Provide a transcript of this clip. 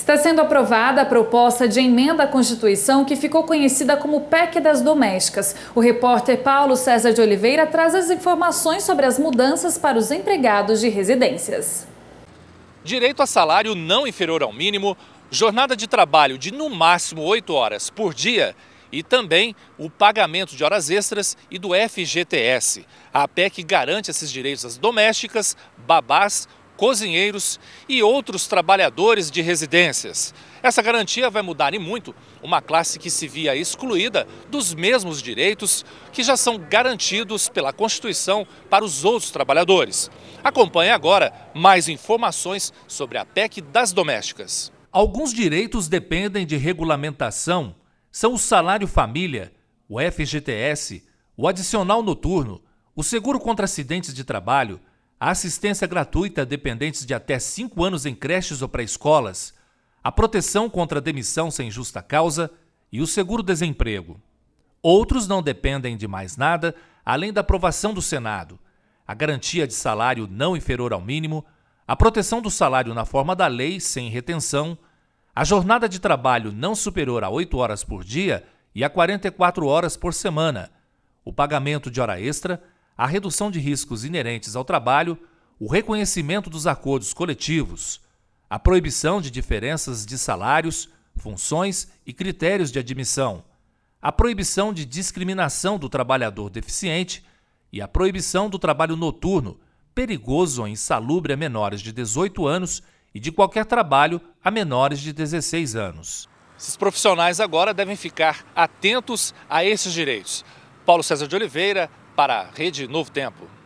Está sendo aprovada a proposta de emenda à Constituição que ficou conhecida como PEC das Domésticas. O repórter Paulo César de Oliveira traz as informações sobre as mudanças para os empregados de residências. Direito a salário não inferior ao mínimo, jornada de trabalho de no máximo 8 horas por dia e também o pagamento de horas extras e do FGTS. A PEC garante esses direitos às domésticas, babás, cozinheiros e outros trabalhadores de residências. Essa garantia vai mudar e muito uma classe que se via excluída dos mesmos direitos que já são garantidos pela Constituição para os outros trabalhadores. Acompanhe agora mais informações sobre a PEC das domésticas. Alguns direitos dependem de regulamentação. São o salário família, o FGTS, o adicional noturno, o seguro contra acidentes de trabalho, a assistência gratuita a dependentes de até 5 anos em creches ou pré-escolas, a proteção contra a demissão sem justa causa e o seguro-desemprego. Outros não dependem de mais nada além da aprovação do Senado, a garantia de salário não inferior ao mínimo, a proteção do salário na forma da lei sem retenção, a jornada de trabalho não superior a 8 horas por dia e a 44 horas por semana, o pagamento de hora extra a redução de riscos inerentes ao trabalho, o reconhecimento dos acordos coletivos, a proibição de diferenças de salários, funções e critérios de admissão, a proibição de discriminação do trabalhador deficiente e a proibição do trabalho noturno, perigoso ou insalubre a menores de 18 anos e de qualquer trabalho a menores de 16 anos. Esses profissionais agora devem ficar atentos a esses direitos. Paulo César de Oliveira, para a Rede Novo Tempo.